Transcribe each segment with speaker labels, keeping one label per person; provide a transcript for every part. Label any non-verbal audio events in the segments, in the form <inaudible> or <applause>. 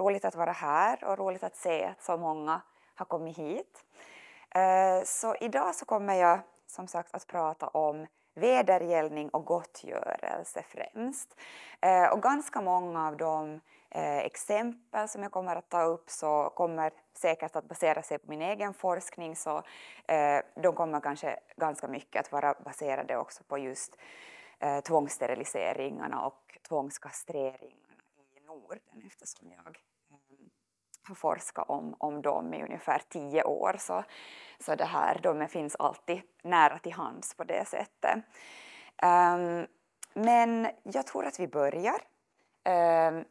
Speaker 1: Roligt att vara här och roligt att se att så många har kommit hit. Eh, så idag så kommer jag som sagt att prata om vedergällning och gottgörelse främst. Eh, och ganska många av de eh, exempel som jag kommer att ta upp så kommer säkert att basera sig på min egen forskning så de kommer kanske ganska mycket att vara baserade också på just tvångssteriliseringarna och tvångskastreringarna i Norden eftersom jag har forskat om, om dem i ungefär tio år. Så, så det här, de finns alltid nära till hands på det sättet. Um, men jag tror att vi börjar. Um,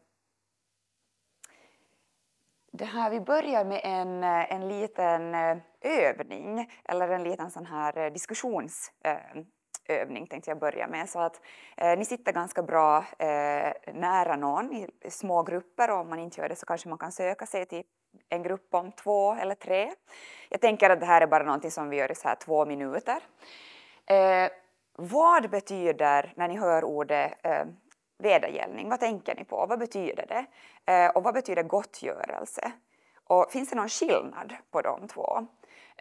Speaker 1: det här, vi börjar med en, en liten eh, övning eller en liten sån här eh, diskussions ehm, övning tänkte jag börja med. Så att eh, ni sitter ganska bra eh, nära någon i små grupper och om man inte gör det så kanske man kan söka sig till en grupp om två eller tre. Jag tänker att det här är bara någonting som vi gör i så här två minuter. Eh, vad betyder, när ni hör ordet eh, vedergällning, vad tänker ni på? Vad betyder det? Eh, och vad betyder gottgörelse? Och finns det någon skillnad på de två?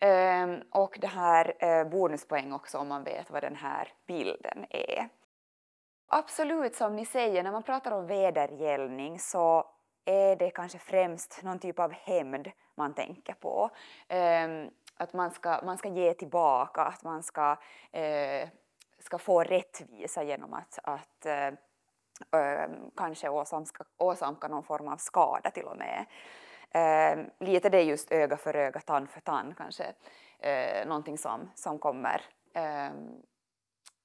Speaker 1: Ehm, och det här eh, bonuspoäng också om man vet vad den här bilden är. Absolut, som ni säger, när man pratar om vedergällning så är det kanske främst någon typ av hämnd man tänker på. Ehm, att man ska, man ska ge tillbaka, att man ska, eh, ska få rättvisa genom att, att eh, ehm, kanske åsamka, åsamka någon form av skada till och med. Eh, lite det just öga för öga, tand för tand kanske, eh, någonting som, som kommer, eh,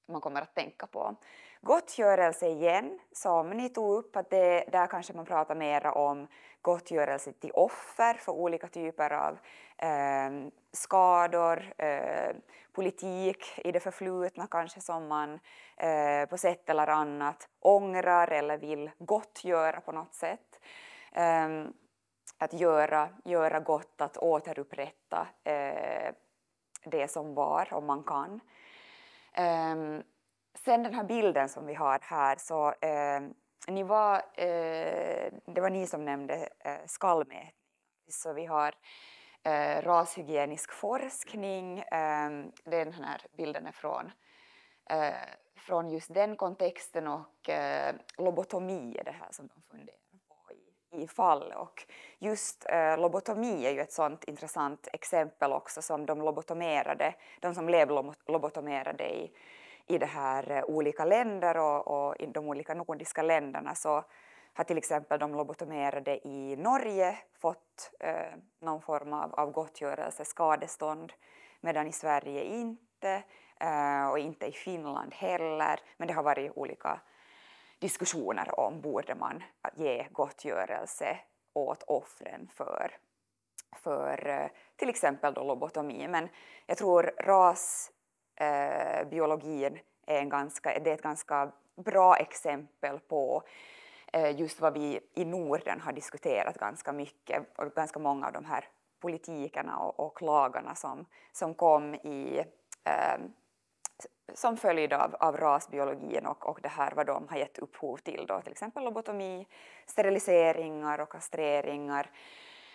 Speaker 1: man kommer att tänka på. Gottgörelse igen, som ni tog upp, att det, där kanske man pratar mera om gottgörelse till offer för olika typer av eh, skador, eh, politik i det förflutna kanske som man eh, på sätt eller annat ångrar eller vill gottgöra på något sätt. Um, att göra, göra gott, att återupprätta eh, det som var, om man kan. Eh, sen den här bilden som vi har här, så eh, ni var, eh, det var ni som nämnde eh, skallmätning. Så vi har eh, rashygienisk forskning, ehm, den här bilden är från eh, från just den kontexten och eh, lobotomi är det här som de funderar i fall. Och just eh, lobotomi är ju ett sådant intressant exempel också som de lobotomerade, de som blev lobotomerade i, i det här eh, olika länder och, och, i de olika nordiska länderna så har till exempel de lobotomerade i Norge fått eh, någon form av, av gottgörelse, skadestånd, medan i Sverige inte, eh, och inte i Finland heller, men det har varit olika diskussioner om borde man ge gottgörelse åt offren för, för eh, till exempel då lobotomi. Men jag tror rasbiologin eh, är, en ganska, det är ett ganska bra exempel på eh, just vad vi i Norden har diskuterat ganska mycket och ganska många av de här politikerna och, och klagarna som, som kom i eh, som följd av, av rasbiologin och, och det här vad de har gett upphov till då, till exempel lobotomi, steriliseringar och kastreringar.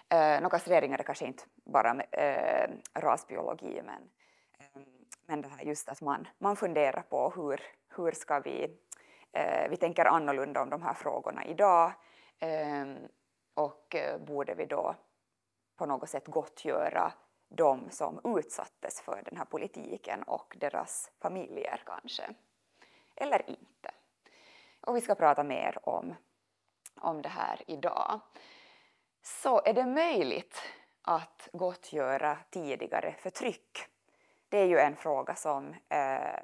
Speaker 1: Eh, no, kastreringar är kanske inte bara med, eh, rasbiologi men, eh, men det här just att man, man funderar på hur, hur ska vi, eh, vi tänker annorlunda om de här frågorna idag eh, och eh, borde vi då på något sätt gottgöra de som utsattes för den här politiken och deras familjer kanske. Eller inte. Och vi ska prata mer om, om det här idag. Så är det möjligt att gottgöra tidigare förtryck? Det är ju en fråga som eh,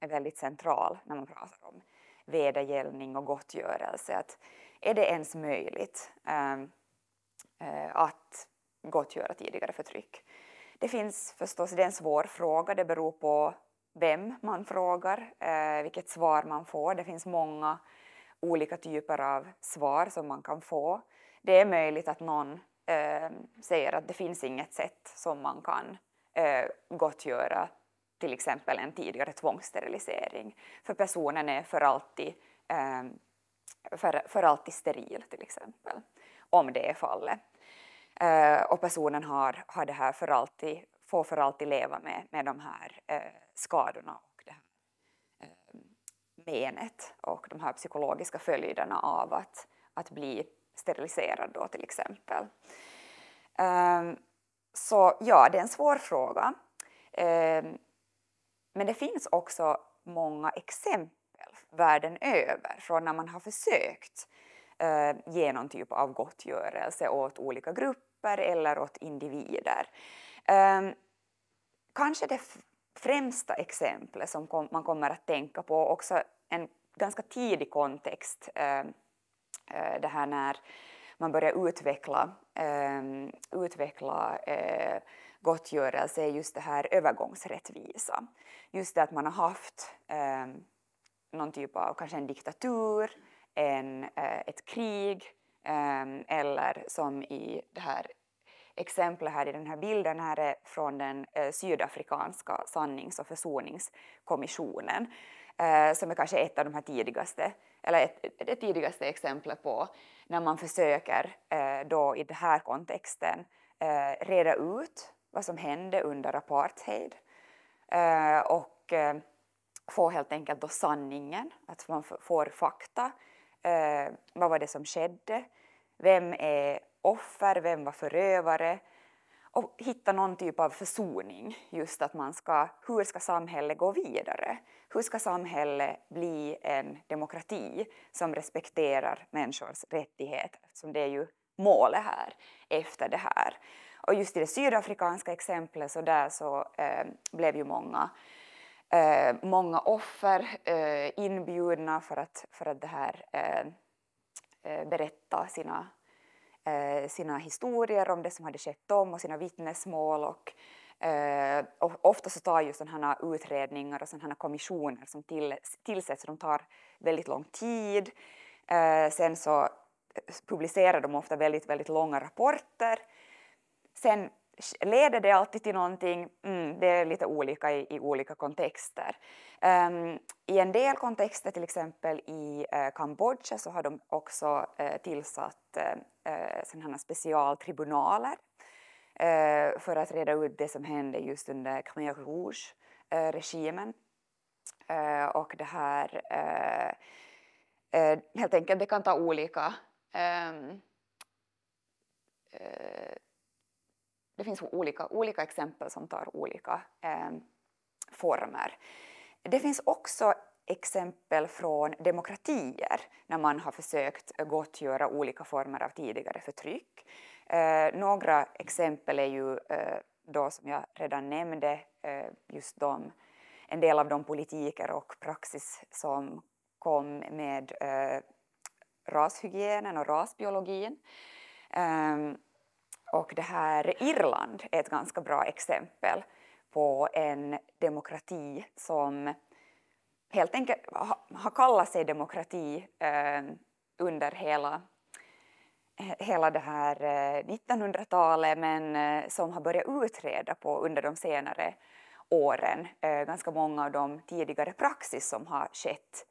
Speaker 1: är väldigt central när man pratar om vedergällning och gottgörelse. Att är det ens möjligt eh, eh att gottgöra tidigare förtryck? Det finns förstås, det är en svår fråga, det beror på vem man frågar, eh, vilket svar man får. Det finns många olika typer av svar som man kan få. Det är möjligt att någon eh, säger att det finns inget sätt som man kan eh, gottgöra till exempel en tidigare tvångssterilisering, för personen är för alltid, eh, för, för alltid steril till exempel, om det är fallet. Eh, och personen har, har det här för alltid, får för alltid leva med, med de här eh, skadorna och det här eh, menet och de här psykologiska följderna av att, att bli steriliserad då till exempel. Ehm, så ja, det är en svår fråga. Ehm, men det finns också många exempel världen över från när man har försökt eh, ge någon typ av gottgörelse åt olika grupper eller åt individer. Eh, kanske det främsta exemplet som kom, man kommer att tänka på också en ganska tidig kontext, ehm, eh, det här när man börjar utveckla, ehm, utveckla eh, gottgörelse är just det här övergångsrättvisa. Just det att man har haft eh, någon typ av kanske en diktatur en, eh, ett krig ehm, eller som i det här exemplet här i den här bilden här är från den eh, sydafrikanska sannings och försoningskommissionen eh, som är kanske ett av de här tidigaste, eller ett, det tidigaste exemplet på när man försöker då i den här kontexten reda ut vad som hände under apartheid och få helt enkelt då sanningen, att man får fakta Eh, vad var det som skedde? Vem är offer? Vem var förövare? Och hitta någon typ av försoning. Just att man ska, hur ska samhället gå vidare? Hur ska samhället bli en demokrati som respekterar människors rättigheter? Eftersom det är ju målet här efter det här. Och just i det sydafrikanska exemplet så där så eh, blev ju många eh, många offer eh, inbjudna för att, för att det här, eh, eh berätta sina, eh, sina historier om det som hade skett dem och sina vittnesmål. Och, och eh, ofta så tar ju sådana här utredningar och sådana kommissioner som till, tillsätts, de tar väldigt lång tid. sen så publicerar de ofta väldigt, väldigt långa rapporter. Sen leder det alltid till någonting? Mm, det är lite olika i, i olika kontexter. Um, I en del kontexter, till exempel i uh, Kambodja, så har de också uh, tillsatt uh, sådana specialtribunaler uh, för att reda ut det som hände just under Khmer Rouge-regimen. och det här... helt enkelt, det kan ta olika um, det finns olika, olika exempel som tar olika eh, former. Det finns också exempel från demokratier när man har försökt gottgöra olika former av tidigare förtryck. Eh, några exempel är ju eh, då som jag redan nämnde eh, just de, en del av de politiker och praxis som kom med eh, rashygienen och rasbiologin. Ehm, och det här Irland är ett ganska bra exempel på en demokrati som helt enkelt har kallat sig demokrati eh, under hela, eh, hela det här 1900-talet eh, men som har börjat utreda på under de senare åren ganska många av de tidigare praxis som har skett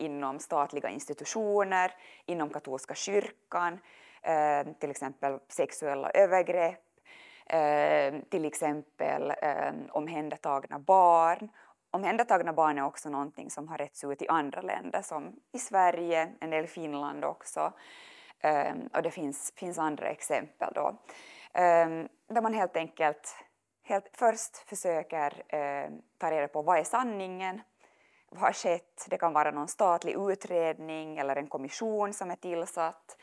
Speaker 1: inom statliga institutioner, inom katolska kyrkan Eh, till exempel sexuella övergrepp, eh, till exempel eh, omhändertagna barn. Omhändertagna barn är också någonting som har rätts ut i andra länder som i Sverige, en del Finland också och det finns, finns andra exempel då. Där man helt enkelt helt först försöker ta reda på vad är sanningen vad har skett. Det kan vara någon statlig utredning eller en kommission som är tillsatt.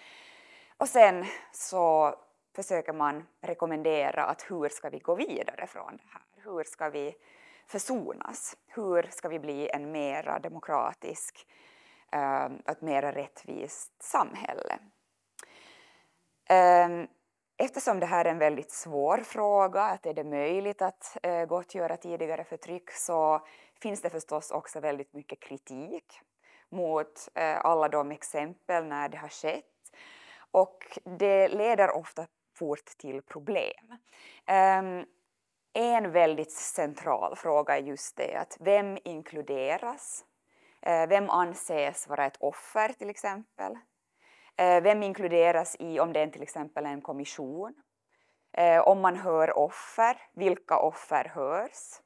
Speaker 1: Och sen så försöker man rekommendera att hur ska vi gå vidare från det här? Hur ska vi försonas? Hur ska vi bli en mera demokratisk, ehm, ett mera rättvist samhälle? Ehm, eftersom det här är en väldigt svår fråga, att är det möjligt att eh, gottgöra tidigare förtryck, så finns det förstås också väldigt mycket kritik mot eh, alla de exempel när det har skett och det leder ofta fort till problem. Um, en väldigt central fråga är just det att vem inkluderas? Eh, vem anses vara ett offer till exempel? Eh, vem inkluderas i om det är till exempel en kommission? Eh, om man hör offer, vilka offer hörs?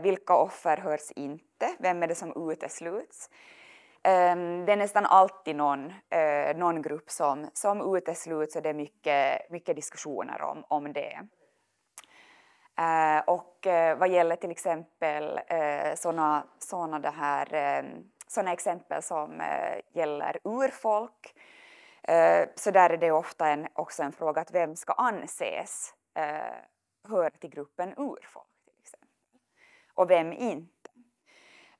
Speaker 1: vilka offer hörs inte? Vem är det som utesluts? Ehm, det är nästan alltid någon, eh, någon grupp som, som utesluts och det är mycket, mycket diskussioner om, om det. Eh, och eh, vad gäller till exempel sådana såna det här, ehm, såna exempel som gäller urfolk så där är det ofta en, också en fråga att vem ska anses höra till gruppen urfolk till exempel och vem inte.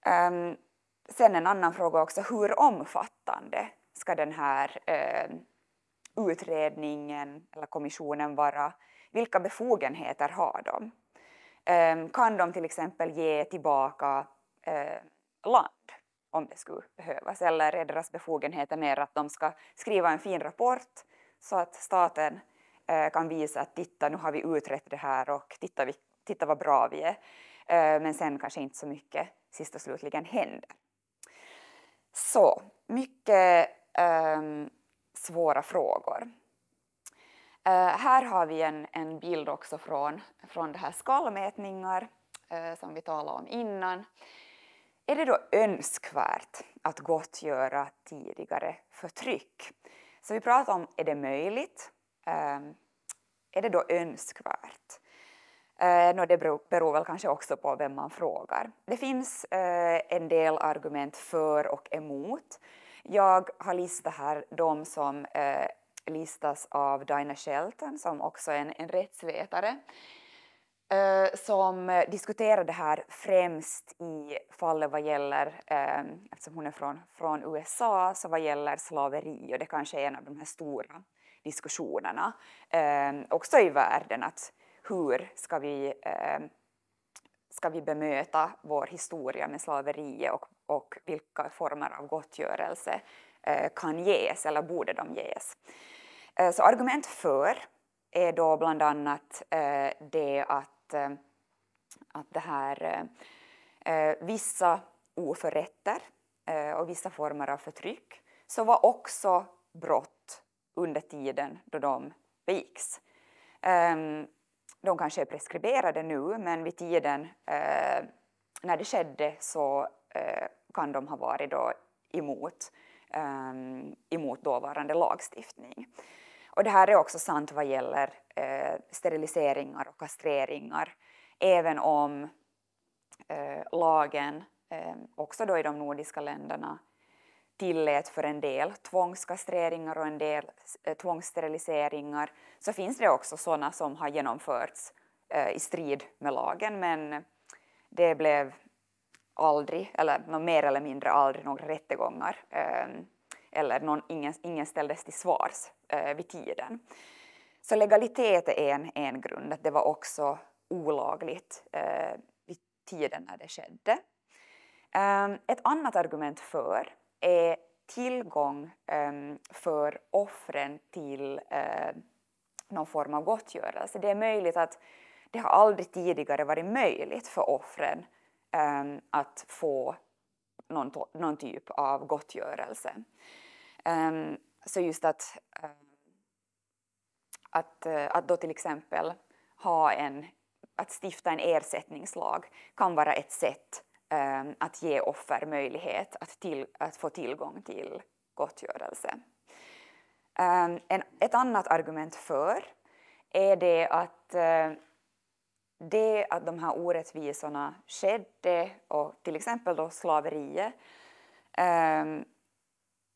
Speaker 1: Ehm, sen en annan fråga också, hur omfattande ska den här eh, utredningen eller kommissionen vara? Vilka befogenheter har de? Eh, kan de till exempel ge tillbaka eh, land om det skulle behövas? Eller är deras befogenheter mer att de ska skriva en fin rapport så att staten eh, kan visa att titta, nu har vi utrett det här och titta, vi, titta vad bra vi är. Eh, men sen kanske inte så mycket sist och slutligen händer. Så, mycket eh, svåra frågor. Eh, här har vi en, en bild också från, från det här skallmätningar eh, som vi talade om innan. Är det då önskvärt att gottgöra tidigare förtryck? Så vi pratar om, är det möjligt? Ehm, är det då önskvärt? Eh, no, det beror, beror, väl kanske också på vem man frågar. Det finns eh, en del argument för och emot. Jag har listat här de som eh, listas av Dina Shelton som också är en, en rättsvetare eh, som diskuterar det här främst i fallet vad gäller, eh, eftersom hon är från, från USA, så vad gäller slaveri och det kanske är en av de här stora diskussionerna eh, också i världen att hur ska vi, eh, ska vi bemöta vår historia med slaveriet och, och vilka former av gottgörelse eh, kan ges eller borde de ges. Eh, så argument för är då bland annat det att, att det här, vissa oförrätter och vissa former av förtryck så var också brott under tiden då de begicks. Ehm, de kanske är preskriberade nu, men vid tiden eh, när det skedde så eh, kan de ha varit då emot, eh, emot dåvarande lagstiftning. Och det här är också sant vad gäller eh, steriliseringar och kastreringar, även om eh, lagen eh, också då i de nordiska länderna tillät för en del tvångskastreringar och en del eh, tvångssteriliseringar så finns det också sådana som har genomförts eh, i strid med lagen men det blev aldrig, eller mer eller mindre aldrig, några rättegångar eh, eller någon, ingen, ingen ställdes till svars eh, vid tiden. Så legalitet är en, en grund, att det var också olagligt eh, vid tiden när det skedde. Ehm, ett annat argument för är tillgång ehm, för offren till eh, någon form av gottgörelse. Det är möjligt att det har aldrig tidigare varit möjligt för offren ehm, att få någon, någon typ av gottgörelse. Ehm, så just att, eh, att, eh, att då till exempel ha en, att stifta en ersättningslag kan vara ett sätt Ehm, att ge offer möjlighet att, till, att få tillgång till gottgörelse. Ehm, en, ett annat argument för är det att eh, det att de här orättvisorna skedde, och till exempel då slaveriet, ehm,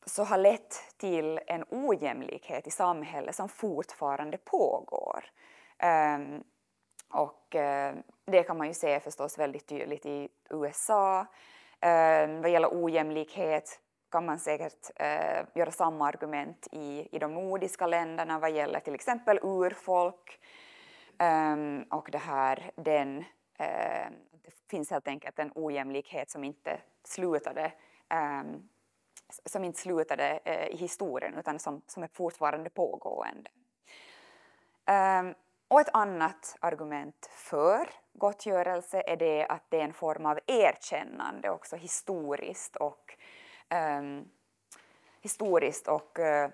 Speaker 1: så har lett till en ojämlikhet i samhället som fortfarande pågår. Och eh, det kan man ju se förstås väldigt tydligt i USA. Eh, vad gäller ojämlikhet kan man säkert eh, göra samma argument i, i de nordiska länderna vad gäller till exempel urfolk eh, och det här den, eh, det finns helt enkelt en ojämlikhet som inte slutade ehm, som inte slutade eh, i historien utan som, som är fortfarande pågående. Ehm, och ett annat argument för gottgörelse är det att det är en form av erkännande också historiskt och, um, historiskt och uh,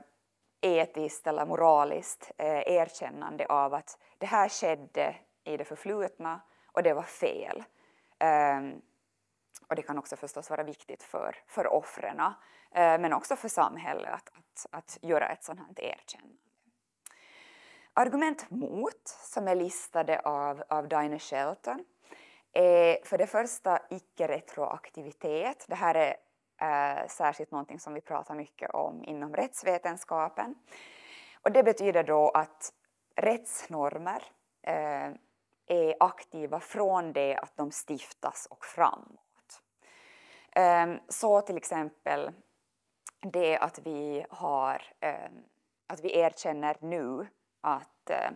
Speaker 1: etiskt eller moraliskt uh, erkännande av att det här skedde i det förflutna och det var fel. Um, och det kan också förstås vara viktigt för, för offren uh, men också för samhället att, att, att göra ett sådant här erkännande. Argument mot, som är listade av, av Dinah Shelton, är för det första icke-retroaktivitet. Det här är eh, särskilt någonting som vi pratar mycket om inom rättsvetenskapen. Och det betyder då att rättsnormer eh, är aktiva från det att de stiftas och framåt. Eh, så till exempel det att vi, har, ehm, att vi erkänner nu att eh,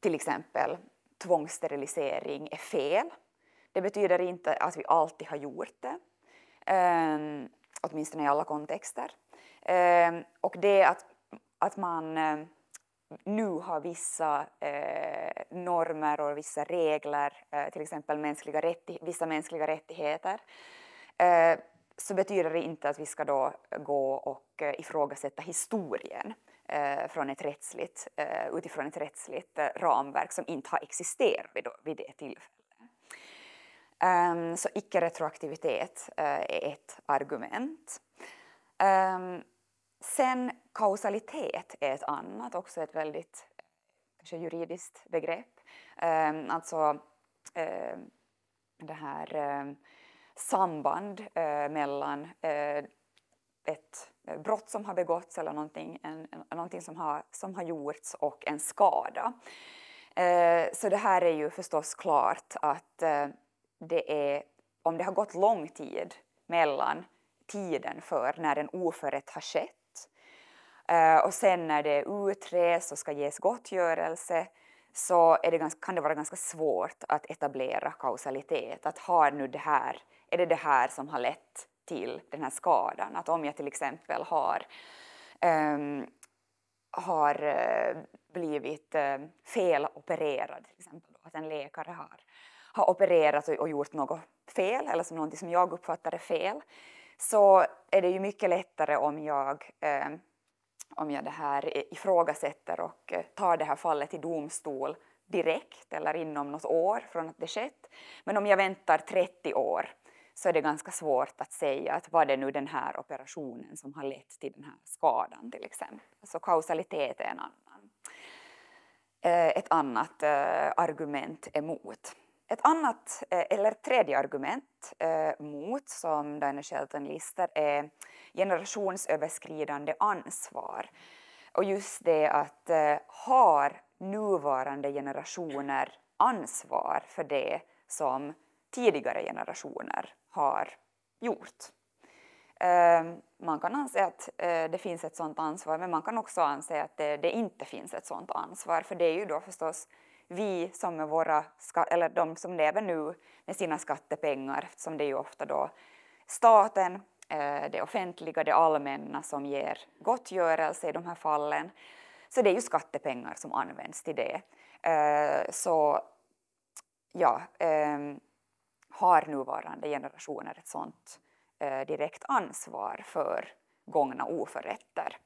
Speaker 1: till exempel tvångssterilisering är fel. Det betyder inte att vi alltid har gjort det, ehm, åtminstone i alla kontexter. Ehm, och det att, att man ehm, nu har vissa eh, normer och vissa regler, eh, till exempel mänskliga vissa mänskliga rättigheter, så betyder det inte att vi ska då gå och ifrågasätta historien. Eh, från ett rättsligt, eh, utifrån ett rättsligt eh, ramverk som inte har existerat vid det tillfället. Um, så icke-retroaktivitet uh, är ett argument. Um, sen kausalitet är ett annat, också ett väldigt kanske juridiskt begrepp. Um, alltså uh, det här samband uh, mellan ett Eh, brott som har begåtts eller någonting, en, någonting som, har, som har gjorts och en skada. Eh, så det här är ju förstås klart att eh, det är, om det har gått lång tid mellan tiden för när en oförrätt har skett och sen när det utreds och ska ges gottgörelse så det ganska, kan det vara ganska svårt att etablera kausalitet. Att har nu det här, är det det här som har lett till den här skadan. Att om jag till exempel har, um, har eh, blivit uh, felopererad, till exempel då, att en läkare har, har opererat och, och gjort något fel eller som någonting som jag uppfattar är fel, så är det ju mycket lättare om jag um, om jag det här ifrågasätter och eh, tar det här fallet till domstol direkt eller inom något år från att det skett. Men om jag väntar 30 år så är det ganska svårt att säga att var det nu den här operationen som har lett till den här skadan till exempel. Så alltså kausalitet är en annan, eh, ett annat eh, argument emot. Ett annat, eh, eller tredje argument mot, som Diana Shelton listar, är generationsöverskridande ansvar. Och just det att har nuvarande generationer ansvar för det som tidigare generationer har gjort. Ehm, man kan anse att eh, det finns ett sådant ansvar men man kan också anse att det, det inte finns ett sådant ansvar för det är ju då förstås vi som med våra, eller de som lever nu med sina skattepengar eftersom det är ju ofta då staten, eh, det offentliga, det allmänna som ger gottgörelse i de här fallen. Så det är ju skattepengar som används till det. Eh, så ja, ehm, har nuvarande generationer ett sådant eh, direkt ansvar för gångna oförrätter.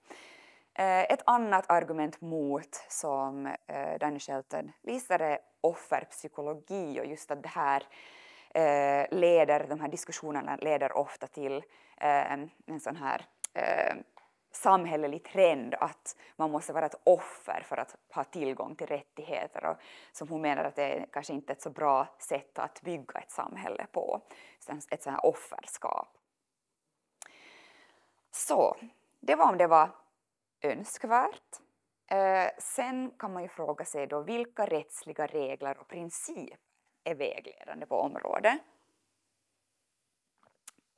Speaker 1: Eh, ett annat argument mot som eh, Danny Shelton visar är offerpsykologi och just att det här leder, de här diskussionerna leder ofta till en sån här samhällelig trend att man måste vara ett offer för att ha tillgång till rättigheter och som hon menar att det är kanske inte är ett så bra sätt att bygga ett samhälle på, ett sånt här offerskap. Så, det var om det var önskvärt. Eh, sen kan man ju fråga sig då vilka rättsliga regler och principer är vägledande på området.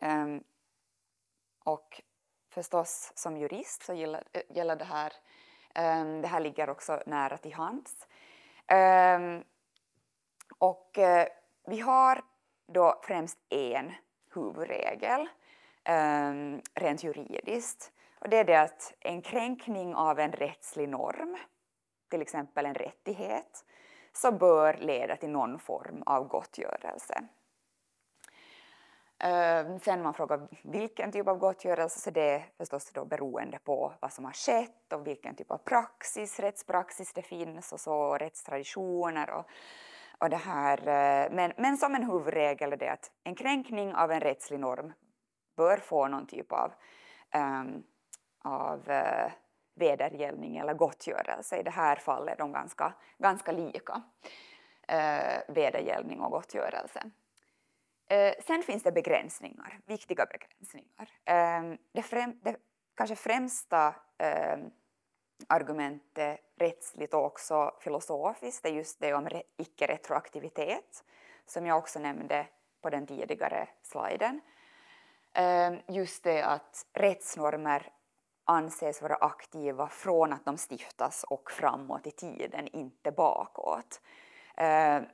Speaker 1: Ehm, och förstås som jurist så gäller, eh, gäller det här, ehm, det här ligger också nära till hands. Ehm, och eh, vi har då främst en huvudregel ehm, rent juridiskt och det är det att en kränkning av en rättslig norm, till exempel en rättighet, så bör leda till någon form av gottgörelse. Ehm, sen man frågar vilken typ av gottgörelse, så det är förstås då beroende på vad som har skett och vilken typ av praxis, rättspraxis det finns och så rättstraditioner och, och det här. Eh, men, men som en huvudregel är det att en kränkning av en rättslig norm bör få någon typ av, um, av uh, vedergällning eller gottgörelse. I det här fallet är de ganska, ganska lika, uh, vedergällning och gottgörelse. Eh, sen finns det begränsningar, viktiga begränsningar. Ehm, det, främ, det kanske främsta ehm, argumentet rättsligt och också filosofiskt är just det om icke-retroaktivitet som jag också nämnde på den tidigare sliden. Ehm, just det att rättsnormer anses vara aktiva från att de stiftas och framåt i tiden, inte bakåt.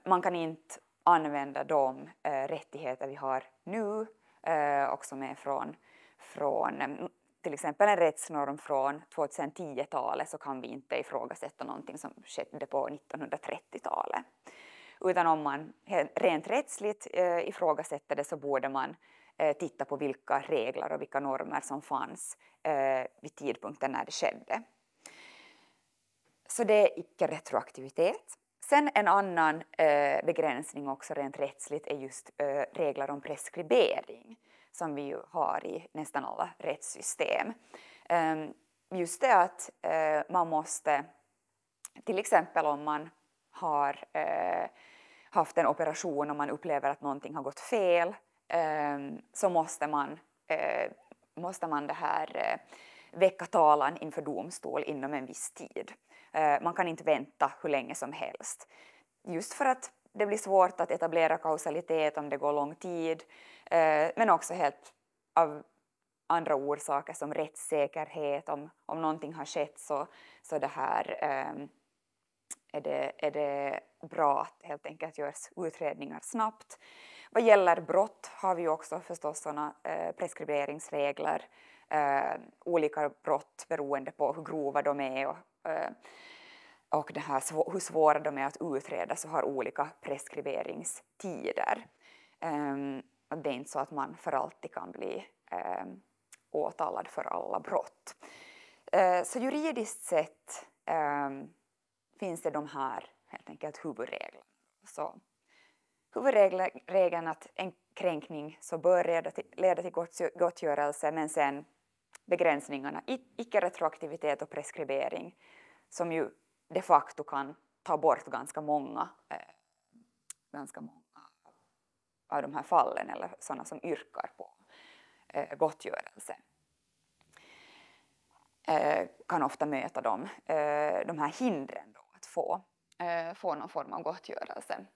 Speaker 1: Man kan inte använda de eh, rättigheter vi har nu eh, och som är från, från mm, till exempel en rättsnorm från 2010-talet så kan vi inte ifrågasätta någonting som skedde på 1930-talet. Utan om man rent rättsligt eh, ifrågasätter det så borde man eh, titta på vilka regler och vilka normer som fanns eh, vid tidpunkten när det skedde. Så det är icke-retroaktivitet. Sen en annan eh, begränsning också rent rättsligt är just eh, regler om preskribering som vi ju har i nästan alla rättssystem. Eh, just det att eh, man måste, till exempel om man har eh, haft en operation och man upplever att någonting har gått fel ehm, så måste man, eh, måste man det här, väcka talan inför domstol inom en viss tid. Eh, man kan inte vänta hur länge som helst. Just för att det blir svårt att etablera kausalitet om det går lång tid, eh, men också helt av andra orsaker som rättssäkerhet, om, om någonting har skett så, så det här, ehm, är, det, är det bra att helt enkelt görs utredningar snabbt. Vad gäller brott har vi också förstås sådana eh, preskriberingsregler eh, olika brott beroende på hur grova de är och, eh, och det här, hur svåra de är att utreda så har olika preskriberingstider. Um, det är inte så att man för alltid kan bli um, åtalad för alla brott. Uh, så juridiskt sett um, finns det de här helt enkelt huvudreglerna. Så, huvudregeln att en kränkning så bör leda till, leda till gottgörelse men sen begränsningarna, icke-retroaktivitet och preskribering, som ju de facto kan ta bort ganska många, eh, ganska många av de här fallen eller sådana som yrkar på eh, gottgörelse eh, kan ofta möta dem, eh, de här hindren då, att få, eh, få någon form av gottgörelse.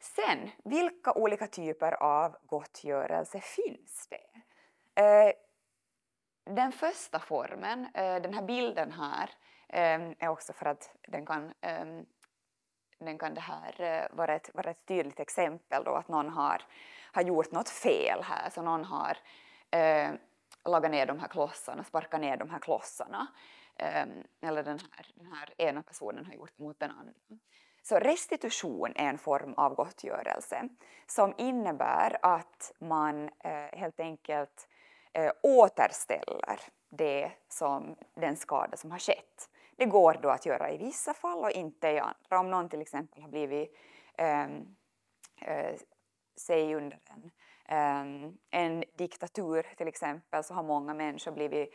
Speaker 1: Sen, vilka olika typer av gottgörelse finns det? Eh, den första formen, eh, den här bilden här, ehm, är också för att den kan, ehm, den kan det här eh, vara ett, vara ett tydligt exempel då att någon har, har gjort något fel här, så någon har eh, lagat ner de här klossarna, sparkat ner de här klossarna. Ehm, eller den här, den här ena personen har gjort mot den andra. Så restitution är en form av gottgörelse som innebär att man eh, helt enkelt eh, återställer det som, den skada som har skett. Det går då att göra i vissa fall och inte i andra. Om någon till exempel har blivit, eh, eh, säg under en, ehm, en diktatur till exempel så har många människor blivit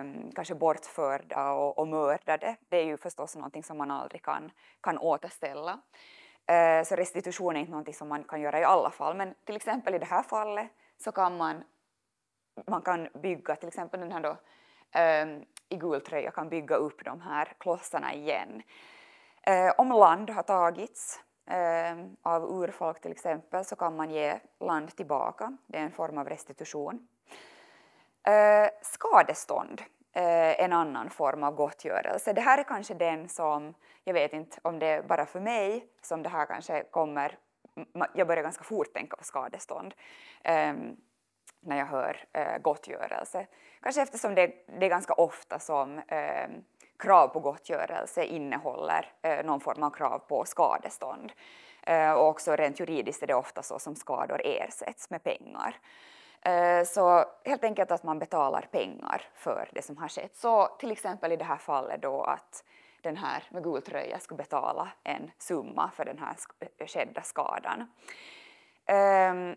Speaker 1: um, kanske bortförda och, och, mördade. Det är ju förstås någonting som man aldrig kan, kan återställa. Uh, så restitution är inte någonting som man kan göra i alla fall men till exempel i det här fallet så kan man man kan bygga, till exempel den här då, eh, i gul tröja kan bygga upp de här klossarna igen. Eh, om land har tagits eh, av urfolk till exempel så kan man ge land tillbaka, det är en form av restitution. Eh, skadestånd eh, en annan form av gottgörelse. Det här är kanske den som, jag vet inte om det är bara för mig som det här kanske kommer, jag börjar ganska fort tänka på skadestånd. Um, när jag hör eh, gottgörelse. Kanske eftersom det, det är ganska ofta som eh, krav på gottgörelse innehåller eh, någon form av krav på skadestånd. Eh, och också rent juridiskt är det ofta så som skador ersätts med pengar. Eh, så helt enkelt att man betalar pengar för det som har skett. Så till exempel i det här fallet då att den här med gul tröja skulle betala en summa för den här eh, skedda skadan. Ehm,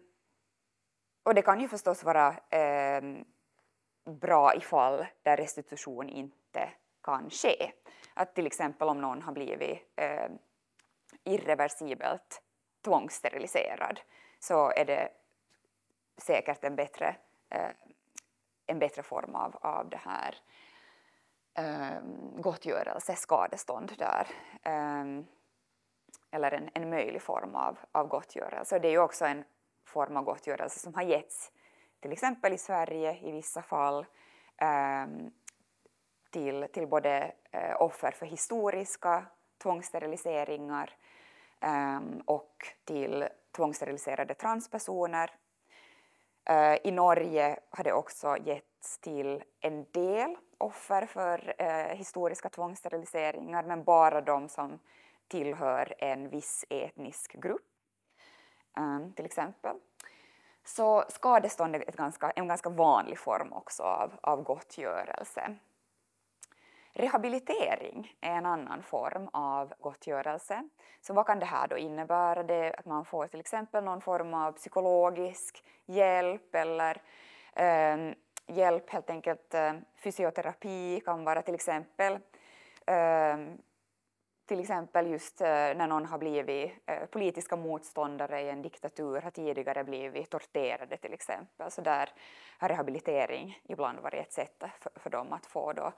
Speaker 1: och det kan ju förstås vara eh, bra i fall där restitution inte kan ske. Att till exempel om någon har blivit eh, irreversibelt tvångssteriliserad så är det säkert en bättre, eh, en bättre form av, av det här eh, gottgörelse, skadestånd där. Eh, eller en, en möjlig form av, av gottgörelse. Det är ju också en form av gottgörelse som har getts, till exempel i Sverige i vissa fall, ehm, till, till både eh, offer för historiska tvångssteriliseringar ehm, och till tvångssteriliserade transpersoner. Eh, I Norge har det också getts till en del offer för eh, historiska tvångssteriliseringar men bara de som tillhör en viss etnisk grupp. Ehm, till exempel. Så skadestånd är ganska, en ganska vanlig form också av, av gottgörelse. Rehabilitering är en annan form av gottgörelse. Så vad kan det här då innebära? Det att man får till exempel någon form av psykologisk hjälp eller eh, hjälp helt enkelt. Eh, fysioterapi kan vara till exempel eh, till exempel just eh, när någon har blivit eh, politiska motståndare i en diktatur har tidigare blivit torterade till exempel, så där har rehabilitering ibland varit ett sätt för, dem att få då,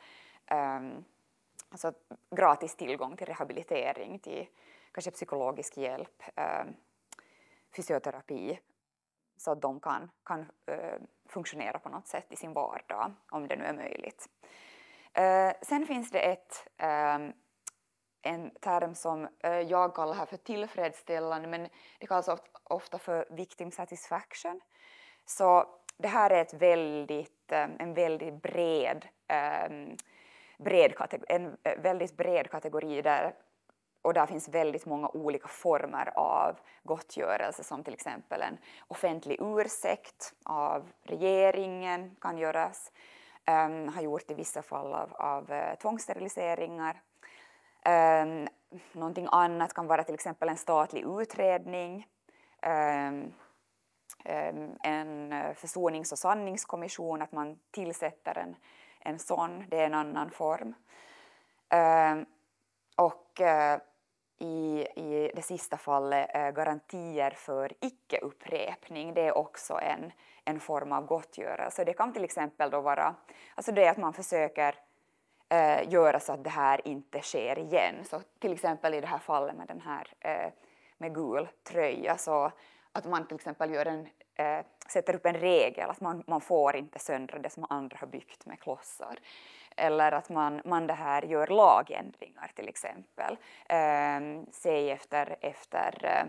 Speaker 1: ehm, alltså gratis tillgång till rehabilitering, till kanske psykologisk hjälp, ehm, fysioterapi, så att de kan, kan eh, funktionera på något sätt i sin vardag, om det nu är möjligt. sen finns det ett ehm, en term som eh, jag kallar här för tillfredsställande men det kallas ofta för victim satisfaction. Så det här är ett väldigt, eh, en väldigt bred, ehm, bred en eh, väldigt bred kategori där och där finns väldigt många olika former av gottgörelse som till exempel en offentlig ursäkt av regeringen kan göras, um, har gjort i vissa fall av, av tvångssteriliseringar Um, någonting annat kan vara till exempel en statlig utredning, um, um, en eh, försonings och sanningskommission, att man tillsätter en, en sån, det är en annan form. Um, och uh, i, i det sista fallet uh, garantier för icke-upprepning, det är också en, en form av gottgörelse. Det kan till exempel då vara alltså det att man försöker eh, göra så att det här inte sker igen. Så till exempel i det här fallet med den här eh, med gul tröja så att man till exempel gör en eh, sätter upp en regel att man, man får inte söndra det som andra har byggt med klossar. Eller att man, man det här gör lagändringar till exempel. Eh, säg efter, efter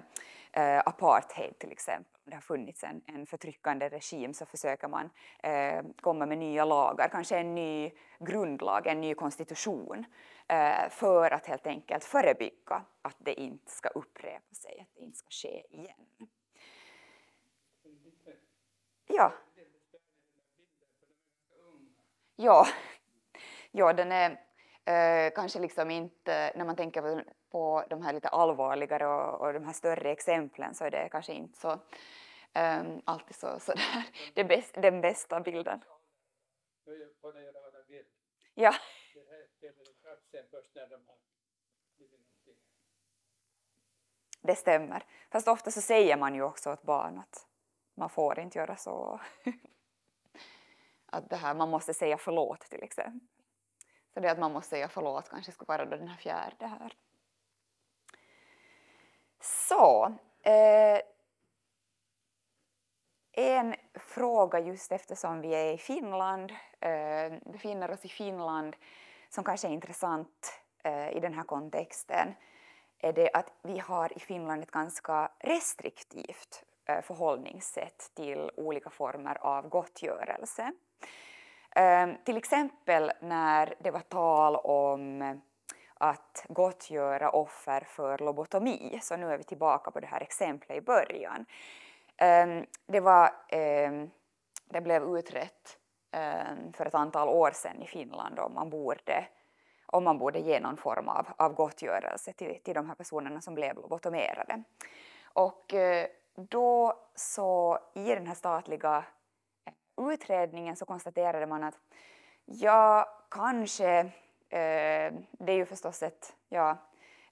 Speaker 1: eh, apartheid till exempel, det har funnits en, en förtryckande regim så försöker man eh, komma med nya lagar, kanske en ny grundlag, en ny konstitution eh, för att helt enkelt förebygga att det inte ska upprepa sig, att det inte ska ske igen. Ja. Ja, ja den är eh, kanske liksom inte, när man tänker på, på de här lite allvarligare och, och, de här större exemplen så är det kanske inte så eh, alltid så, så där, det bäst, den bästa bilden. Ja. Det stämmer. Fast ofta så säger man ju också åt barn att man får inte göra så. <laughs> att det här, man måste säga förlåt till exempel. Så det att man måste säga förlåt kanske ska vara den här fjärde här. Så. Eh, en fråga just eftersom vi är i Finland, eh, befinner oss i Finland, som kanske är intressant eh, i den här kontexten är det att vi har i Finland ett ganska restriktivt Eh, förhållningssätt till olika former av gottgörelse. Ehm, till exempel när det var tal om att gottgöra offer för lobotomi, så nu är vi tillbaka på det här exemplet i början. Ehm, det, var, ehm, det blev utrett för ett antal år sedan i Finland om man borde, om man borde ge någon form av, av gottgörelse till, till de här personerna som blev lobotomerade. Och eh, då så i den här statliga eh, utredningen så konstaterade man att ja, kanske, eh, det är ju förstås ett, ja,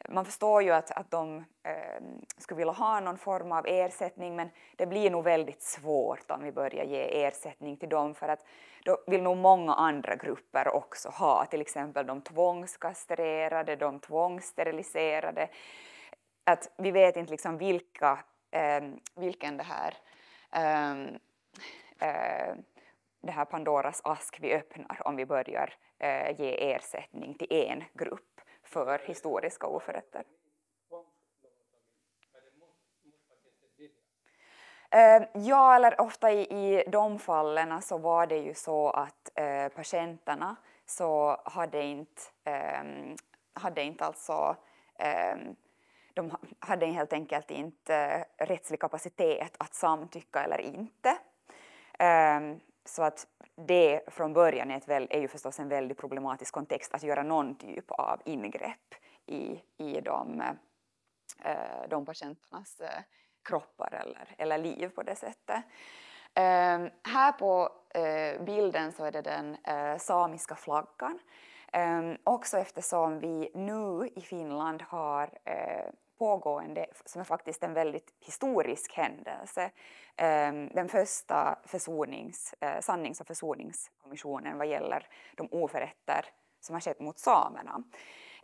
Speaker 1: man förstår ju att, att de eh, skulle vilja ha någon form av ersättning men det blir nog väldigt svårt om vi börjar ge ersättning till dem för att då vill nog många andra grupper också ha, till exempel de tvångskastrerade, de tvångssteriliserade. Att vi vet inte liksom vilka Ehm, vilken det här, ehm, eh, det här Pandoras ask vi öppnar om vi börjar eh, ge ersättning till en grupp för historiska oförrätter. Ehm, ja, eller ofta i, i de fallen så var det ju så att eh, patienterna så hade inte, eh, hade inte alltså eh, de hade helt enkelt inte rättslig kapacitet att samtycka eller inte. Ehm, så att det från början är, ju förstås en väldigt problematisk kontext att göra någon typ av ingrepp i, i de, eh, de patienternas eh, kroppar eller, eller liv på det sättet. Ehm, här på eh, bilden så är det den samiska flaggan Um, också eftersom vi nu i Finland har uh, pågående, som är faktiskt en väldigt historisk händelse, um, den första försonings, uh, sannings och försoningskommissionen vad gäller de oförrätter som har skett mot samerna.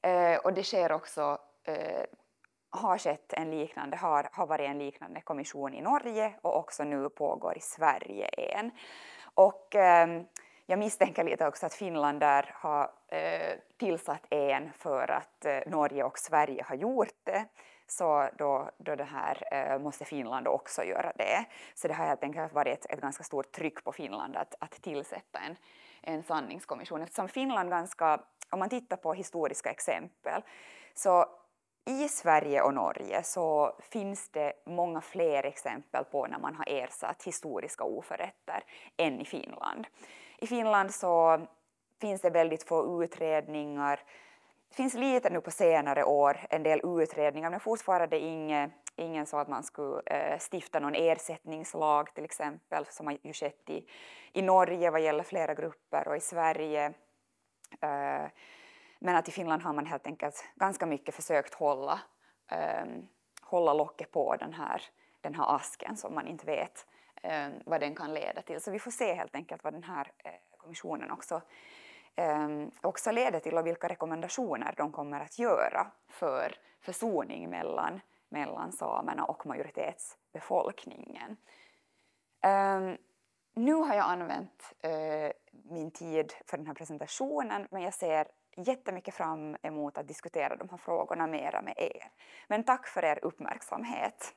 Speaker 1: Uh, och det sker också har skett en liknande, har, har varit en liknande kommission i Norge och också nu pågår i Sverige en. Och ehm, jag misstänker lite också att Finland där har eh, tillsatt en för att eh, Norge och Sverige har gjort det. Så då, då det här, eh, måste Finland också göra det. Så det har helt enkelt varit ett, ett ganska stort tryck på Finland att, att tillsätta en, en sanningskommission eftersom Finland ganska, om man tittar på historiska exempel, så i Sverige och Norge så finns det många fler exempel på när man har ersatt historiska oförrätter än i Finland. I Finland så finns det väldigt få utredningar. Det finns lite nu på senare år, en del utredningar, men fortfarande inget ingen så att man skulle eh, stifta någon ersättningslag till exempel, som har ju skett i, i Norge vad gäller flera grupper och i Sverige. Eh, men att i Finland har man helt enkelt ganska mycket försökt hålla, ehm, hålla locket på den här, den här asken som man inte vet Eh, vad den kan leda till. Så vi får se helt enkelt vad den här eh, kommissionen också, eh, också leder till och vilka rekommendationer de kommer att göra för försoning mellan, mellan samerna och majoritetsbefolkningen. Nu har jag använt min tid för den här presentationen men jag ser jättemycket fram emot att diskutera de här frågorna mera med er. Men tack för er uppmärksamhet.